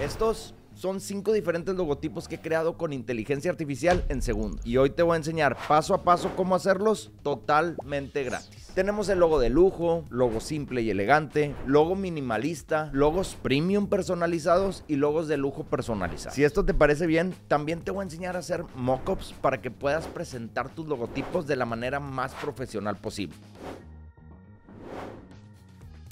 Estos son cinco diferentes logotipos que he creado con inteligencia artificial en segundo. Y hoy te voy a enseñar paso a paso cómo hacerlos totalmente gratis. Tenemos el logo de lujo, logo simple y elegante, logo minimalista, logos premium personalizados y logos de lujo personalizados. Si esto te parece bien, también te voy a enseñar a hacer mockups para que puedas presentar tus logotipos de la manera más profesional posible.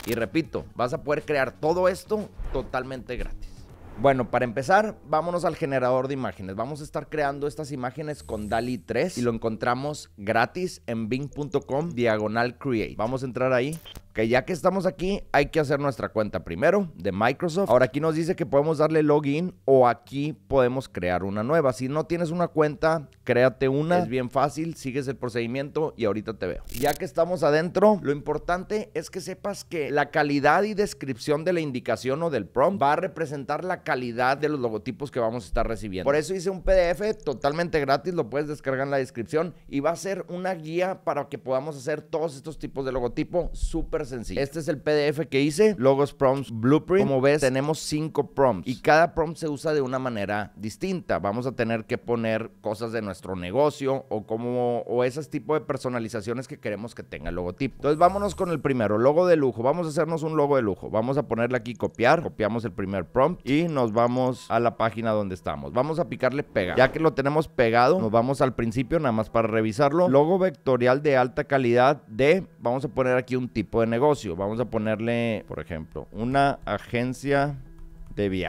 Y repito, vas a poder crear todo esto totalmente gratis. Bueno, para empezar, vámonos al generador de imágenes. Vamos a estar creando estas imágenes con DALI 3 y lo encontramos gratis en bing.com diagonal create. Vamos a entrar ahí. Que ya que estamos aquí, hay que hacer nuestra cuenta primero de Microsoft. Ahora aquí nos dice que podemos darle login o aquí podemos crear una nueva. Si no tienes una cuenta, créate una. Es bien fácil, sigues el procedimiento y ahorita te veo. Ya que estamos adentro, lo importante es que sepas que la calidad y descripción de la indicación o del prompt va a representar la calidad de los logotipos que vamos a estar recibiendo. Por eso hice un PDF totalmente gratis, lo puedes descargar en la descripción y va a ser una guía para que podamos hacer todos estos tipos de logotipo súper sencillo. Este es el PDF que hice, Logos Prompts Blueprint. Como ves, tenemos cinco prompts y cada prompt se usa de una manera distinta. Vamos a tener que poner cosas de nuestro negocio o como o esos tipos de personalizaciones que queremos que tenga el logotipo. Entonces, vámonos con el primero, logo de lujo. Vamos a hacernos un logo de lujo. Vamos a ponerle aquí copiar, copiamos el primer prompt y nos nos vamos a la página donde estamos. Vamos a picarle pega. Ya que lo tenemos pegado, nos vamos al principio nada más para revisarlo. Logo vectorial de alta calidad de, vamos a poner aquí un tipo de negocio. Vamos a ponerle, por ejemplo, una agencia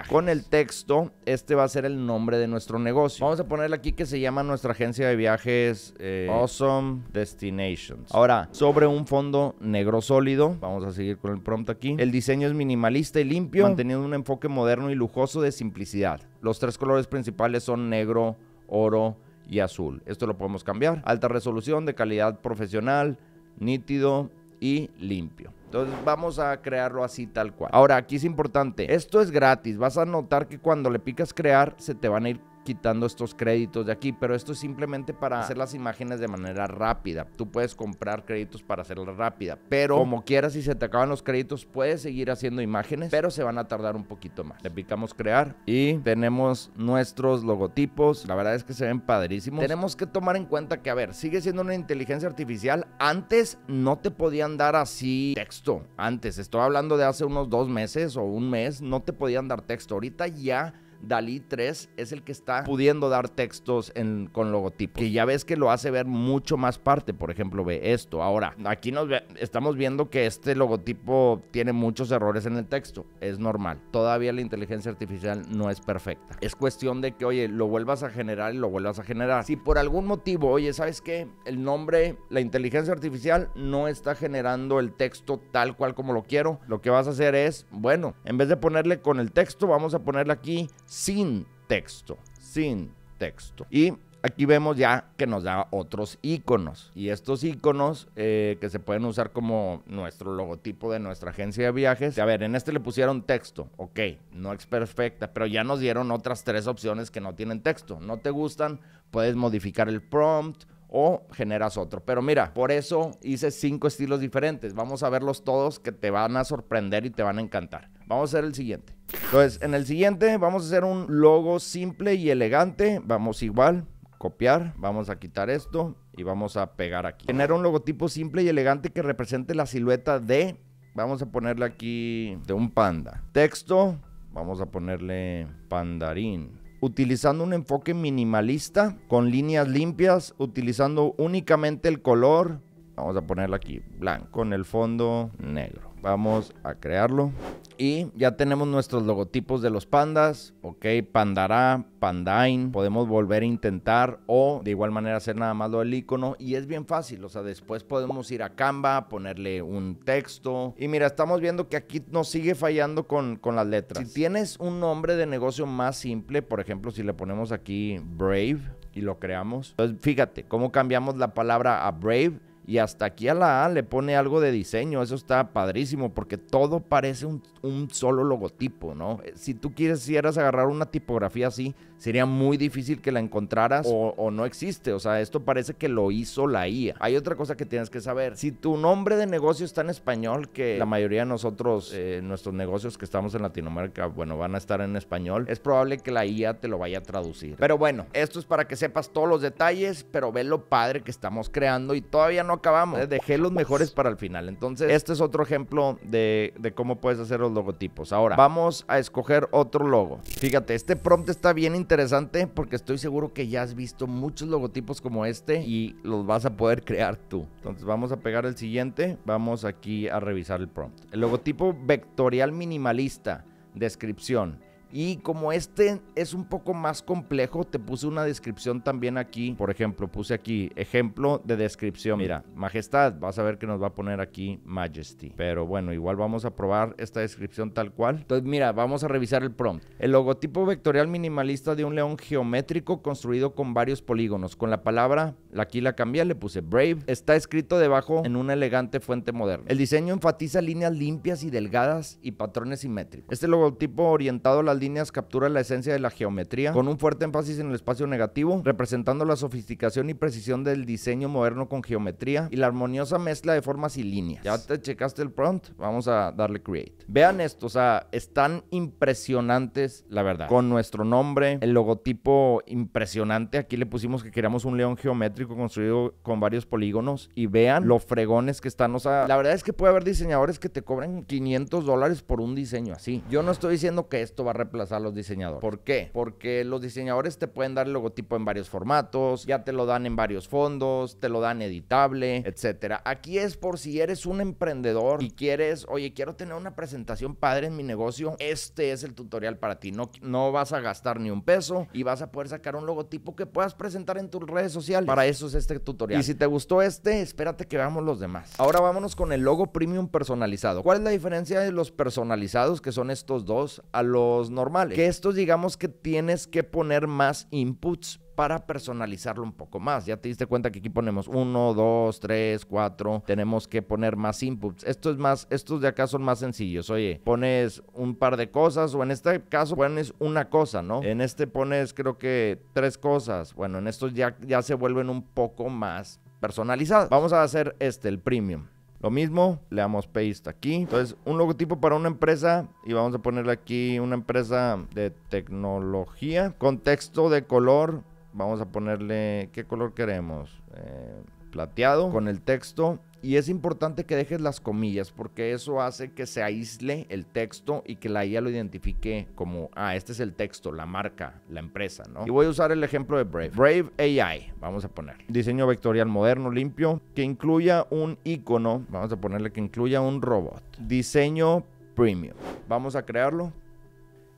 con el texto, este va a ser el nombre de nuestro negocio. Vamos a ponerle aquí que se llama nuestra agencia de viajes eh, Awesome Destinations. Ahora, sobre un fondo negro sólido, vamos a seguir con el prompt aquí. El diseño es minimalista y limpio, manteniendo un enfoque moderno y lujoso de simplicidad. Los tres colores principales son negro, oro y azul. Esto lo podemos cambiar. Alta resolución de calidad profesional, nítido y limpio. Entonces vamos a crearlo así tal cual. Ahora, aquí es importante, esto es gratis, vas a notar que cuando le picas crear se te van a ir quitando estos créditos de aquí, pero esto es simplemente para hacer las imágenes de manera rápida. Tú puedes comprar créditos para hacerla rápida, pero como quieras, si se te acaban los créditos, puedes seguir haciendo imágenes, pero se van a tardar un poquito más. Le picamos crear y tenemos nuestros logotipos. La verdad es que se ven padrísimos. Tenemos que tomar en cuenta que, a ver, sigue siendo una inteligencia artificial. Antes no te podían dar así texto. Antes, estoy hablando de hace unos dos meses o un mes, no te podían dar texto. Ahorita ya Dalí 3 es el que está pudiendo dar textos con logotipo. Que ya ves que lo hace ver mucho más parte. Por ejemplo, ve esto. Ahora, aquí nos estamos viendo que este logotipo tiene muchos errores en el texto. Es normal. Todavía la inteligencia artificial no es perfecta. Es cuestión de que, oye, lo vuelvas a generar y lo vuelvas a generar. Si por algún motivo, oye, ¿sabes qué? El nombre, la inteligencia artificial no está generando el texto tal cual como lo quiero. Lo que vas a hacer es, bueno, en vez de ponerle con el texto, vamos a ponerle aquí sin texto, sin texto. Y aquí vemos ya que nos da otros iconos. Y estos iconos eh, que se pueden usar como nuestro logotipo de nuestra agencia de viajes. A ver, en este le pusieron texto. Ok, no es perfecta, pero ya nos dieron otras tres opciones que no tienen texto. No te gustan, puedes modificar el prompt o generas otro. Pero mira, por eso hice cinco estilos diferentes. Vamos a verlos todos que te van a sorprender y te van a encantar. Vamos a hacer el siguiente. Entonces, en el siguiente vamos a hacer un logo simple y elegante. Vamos igual, copiar, vamos a quitar esto y vamos a pegar aquí. Tener un logotipo simple y elegante que represente la silueta de, vamos a ponerle aquí, de un panda. Texto, vamos a ponerle pandarín utilizando un enfoque minimalista, con líneas limpias, utilizando únicamente el color. Vamos a ponerlo aquí, blanco en el fondo negro. Vamos a crearlo. Y ya tenemos nuestros logotipos de los pandas. Ok, pandará, pandain. Podemos volver a intentar o de igual manera hacer nada más lo del icono. Y es bien fácil. O sea, después podemos ir a Canva, ponerle un texto. Y mira, estamos viendo que aquí nos sigue fallando con, con las letras. Si tienes un nombre de negocio más simple, por ejemplo, si le ponemos aquí Brave y lo creamos. Entonces, fíjate cómo cambiamos la palabra a Brave y hasta aquí a la A le pone algo de diseño. Eso está padrísimo porque todo parece un, solo logotipo, ¿no? Eh, si tú quisieras agarrar una tipografía así, sería muy difícil que la encontraras o, no existe. O sea, esto parece que lo hizo la IA. Hay otra cosa que tienes que saber. Si tu nombre de negocio está en español, que la mayoría de nosotros, eh, nuestros negocios que estamos en Latinoamérica, bueno, van a estar en español, es probable que la IA te lo vaya a traducir. Pero bueno, esto es para que sepas todos los detalles, pero ve lo padre que estamos creando y todavía no acabamos. Eh, dejé los mejores para el final. Entonces, este es otro ejemplo de, de cómo puedes hacer los logotipos. Ahora, vamos a escoger otro logo. Fíjate, este prompt está bien interesante porque estoy seguro que ya has visto muchos logotipos como este y los vas a poder crear tú. Entonces, vamos a pegar el siguiente. Vamos aquí a revisar el prompt. El logotipo vectorial minimalista. Descripción y como este es un poco más complejo, te puse una descripción también aquí. Por ejemplo, puse aquí ejemplo de descripción. Mira, majestad, vas a ver que nos va a poner aquí majesty. Pero bueno, igual vamos a probar esta descripción tal cual. Entonces, mira, vamos a revisar el prompt. El logotipo vectorial minimalista de un león geométrico construido con varios polígonos. Con la palabra, aquí la cambié, le puse brave. Está escrito debajo en una elegante fuente moderna. El diseño enfatiza líneas limpias y delgadas y patrones simétricos. Este logotipo orientado a líneas captura la esencia de la geometría, con un fuerte énfasis en el espacio negativo, representando la sofisticación y precisión del diseño moderno con geometría y la armoniosa mezcla de formas y líneas. Ya te checaste el prompt, vamos a darle create. Vean esto, o sea, están impresionantes, la verdad, con nuestro nombre, el logotipo impresionante. Aquí le pusimos que queríamos un león geométrico construido con varios polígonos y vean los fregones que están, o sea, la verdad es que puede haber diseñadores que te cobren 500 dólares por un diseño así. Yo no estoy diciendo que esto va a reemplazar los diseñadores. ¿Por qué? Porque los diseñadores te pueden dar el logotipo en varios formatos, ya te lo dan en varios fondos, te lo dan editable, etcétera. Aquí es por si eres un emprendedor y quieres, oye, quiero tener una presentación padre en mi negocio, este es el tutorial para ti. No, no vas a gastar ni un peso y vas a poder sacar un logotipo que puedas presentar en tus redes sociales. Para eso es este tutorial. Y si te gustó este, espérate que veamos los demás. Ahora vámonos con el logo premium personalizado. ¿Cuál es la diferencia de los personalizados que son estos dos a los que estos digamos que tienes que poner más inputs para personalizarlo un poco más. Ya te diste cuenta que aquí ponemos 1, 2, 3, 4. Tenemos que poner más inputs. Esto es más, estos de acá son más sencillos. Oye, pones un par de cosas o en este caso pones una cosa, ¿no? En este pones creo que tres cosas. Bueno, en estos ya, ya se vuelven un poco más personalizados. Vamos a hacer este, el premium. Lo mismo, le damos paste aquí. Entonces, un logotipo para una empresa y vamos a ponerle aquí una empresa de tecnología. Contexto de color, vamos a ponerle qué color queremos. Eh, plateado con el texto y es importante que dejes las comillas porque eso hace que se aísle el texto y que la IA lo identifique como, ah, este es el texto, la marca, la empresa, ¿no? Y voy a usar el ejemplo de Brave. Brave AI, vamos a poner. Diseño vectorial moderno, limpio, que incluya un icono, vamos a ponerle que incluya un robot. Diseño premium. Vamos a crearlo.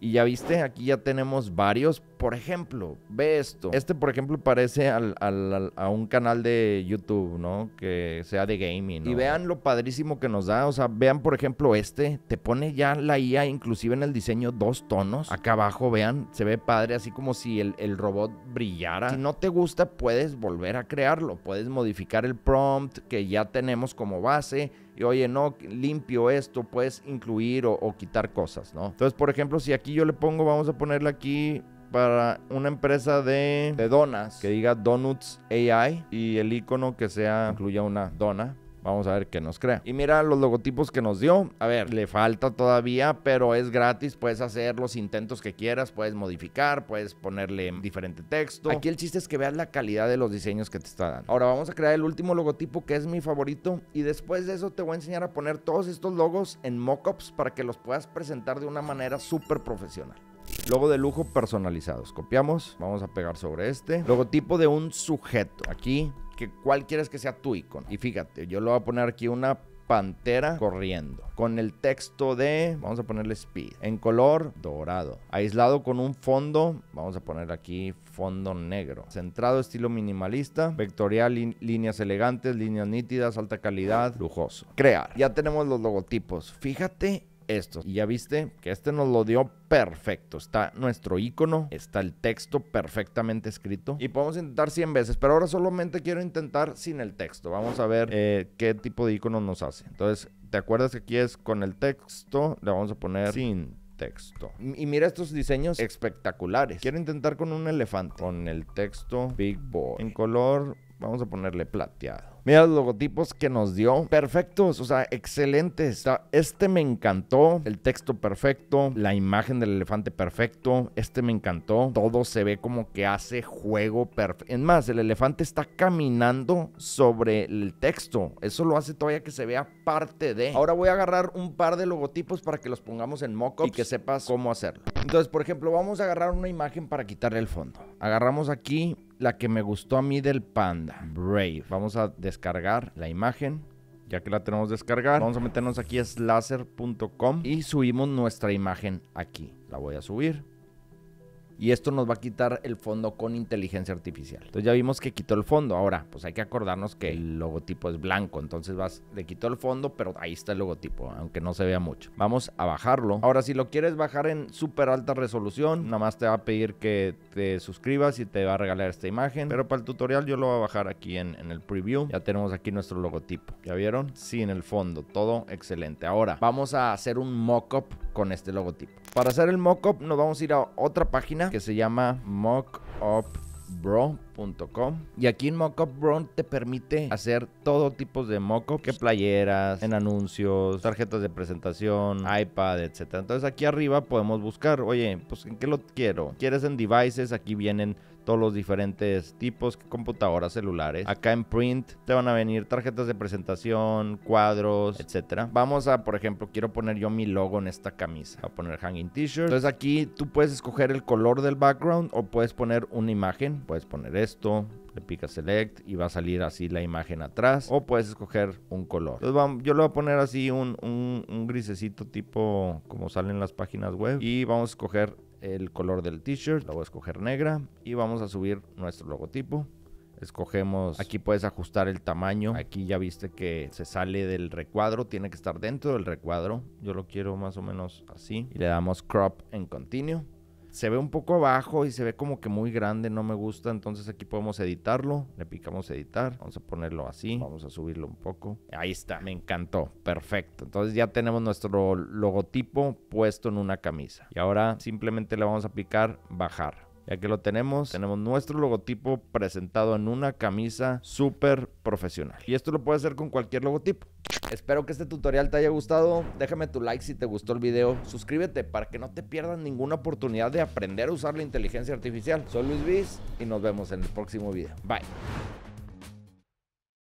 Y ya viste, aquí ya tenemos varios. Por ejemplo, ve esto. Este, por ejemplo, parece a un canal de YouTube, ¿no? Que sea de gaming. Y vean lo padrísimo que nos da. O sea, vean, por ejemplo, este. Te pone ya la IA, inclusive en el diseño, dos tonos. Acá abajo, vean, se ve padre, así como si el, el robot brillara. Si no te gusta, puedes volver a crearlo. Puedes modificar el prompt que ya tenemos como base oye, no, limpio esto, puedes incluir o, quitar cosas, ¿no? Entonces, por ejemplo, si aquí yo le pongo, vamos a ponerle aquí para una empresa de, de, donas que diga Donuts AI y el icono que sea incluya una dona. Vamos a ver qué nos crea. Y mira los logotipos que nos dio. A ver, le falta todavía, pero es gratis. Puedes hacer los intentos que quieras, puedes modificar, puedes ponerle diferente texto. Aquí el chiste es que veas la calidad de los diseños que te está dando. Ahora vamos a crear el último logotipo que es mi favorito. Y después de eso te voy a enseñar a poner todos estos logos en mockups para que los puedas presentar de una manera súper profesional. Logo de lujo personalizados. Copiamos. Vamos a pegar sobre este. Logotipo de un sujeto. Aquí que cuál quieres que sea tu icono. Y fíjate, yo lo voy a poner aquí una pantera corriendo con el texto de vamos a ponerle speed en color dorado aislado con un fondo vamos a poner aquí fondo negro centrado estilo minimalista vectorial líneas elegantes líneas nítidas alta calidad lujoso crear ya tenemos los logotipos fíjate esto. Y ya viste que este nos lo dio perfecto. Está nuestro icono, está el texto perfectamente escrito. Y podemos intentar 100 veces, pero ahora solamente quiero intentar sin el texto. Vamos a ver eh, qué tipo de icono nos hace. Entonces, ¿te acuerdas que aquí es con el texto? Le vamos a poner sin texto. Y mira estos diseños espectaculares. Quiero intentar con un elefante. Con el texto Big Boy. En color Vamos a ponerle plateado. Mira los logotipos que nos dio. Perfectos, o sea, excelentes. Este me encantó. El texto perfecto. La imagen del elefante perfecto. Este me encantó. Todo se ve como que hace juego perfecto. Es más, el elefante está caminando sobre el texto. Eso lo hace todavía que se vea parte de. Ahora voy a agarrar un par de logotipos para que los pongamos en moco y que sepas cómo hacerlo. Entonces, por ejemplo, vamos a agarrar una imagen para quitarle el fondo. Agarramos aquí la que me gustó a mí del panda, Brave. Vamos a descargar la imagen. Ya que la tenemos descargar, vamos a meternos aquí a slasher.com y subimos nuestra imagen aquí. La voy a subir y esto nos va a quitar el fondo con inteligencia artificial. Entonces ya vimos que quitó el fondo. Ahora, pues hay que acordarnos que el logotipo es blanco, entonces vas, le quitó el fondo, pero ahí está el logotipo, aunque no se vea mucho. Vamos a bajarlo. Ahora, si lo quieres bajar en súper alta resolución, nada más te va a pedir que te suscribas y te va a regalar esta imagen. Pero para el tutorial yo lo voy a bajar aquí en, el preview. Ya tenemos aquí nuestro logotipo. ¿Ya vieron? Sí, en el fondo. Todo excelente. Ahora, vamos a hacer un mock-up con este logotipo. Para hacer el mockup nos vamos a ir a otra página que se llama mockupbro.com y aquí en mockupbro te permite hacer todo tipo de mockup que playeras, en anuncios, tarjetas de presentación, iPad, etc Entonces aquí arriba podemos buscar, oye, pues en qué lo quiero. ¿Quieres en devices? Aquí vienen todos los diferentes tipos, computadoras, celulares. Acá en print te van a venir tarjetas de presentación, cuadros, etcétera. Vamos a, por ejemplo, quiero poner yo mi logo en esta camisa. Voy a poner hanging t-shirt. Entonces aquí tú puedes escoger el color del background o puedes poner una imagen. Puedes poner esto, le pica select y va a salir así la imagen atrás o puedes escoger un color. yo le voy a poner así un, un grisecito tipo como salen las páginas web y vamos a escoger el color del t-shirt, lo voy a escoger negra y vamos a subir nuestro logotipo. Escogemos, aquí puedes ajustar el tamaño. Aquí ya viste que se sale del recuadro, tiene que estar dentro del recuadro. Yo lo quiero más o menos así. Y le damos crop en continuo se ve un poco abajo y se ve como que muy grande, no me gusta, entonces aquí podemos editarlo, le picamos editar, vamos a ponerlo así, vamos a subirlo un poco. Ahí está, me encantó, perfecto. Entonces ya tenemos nuestro logotipo puesto en una camisa. Y ahora simplemente le vamos a picar bajar aquí lo tenemos. Tenemos nuestro logotipo presentado en una camisa súper profesional. Y esto lo puedes hacer con cualquier logotipo. Espero que este tutorial te haya gustado. Déjame tu like si te gustó el video. Suscríbete para que no te pierdas ninguna oportunidad de aprender a usar la inteligencia artificial. Soy Luis Viz y nos vemos en el próximo video. Bye.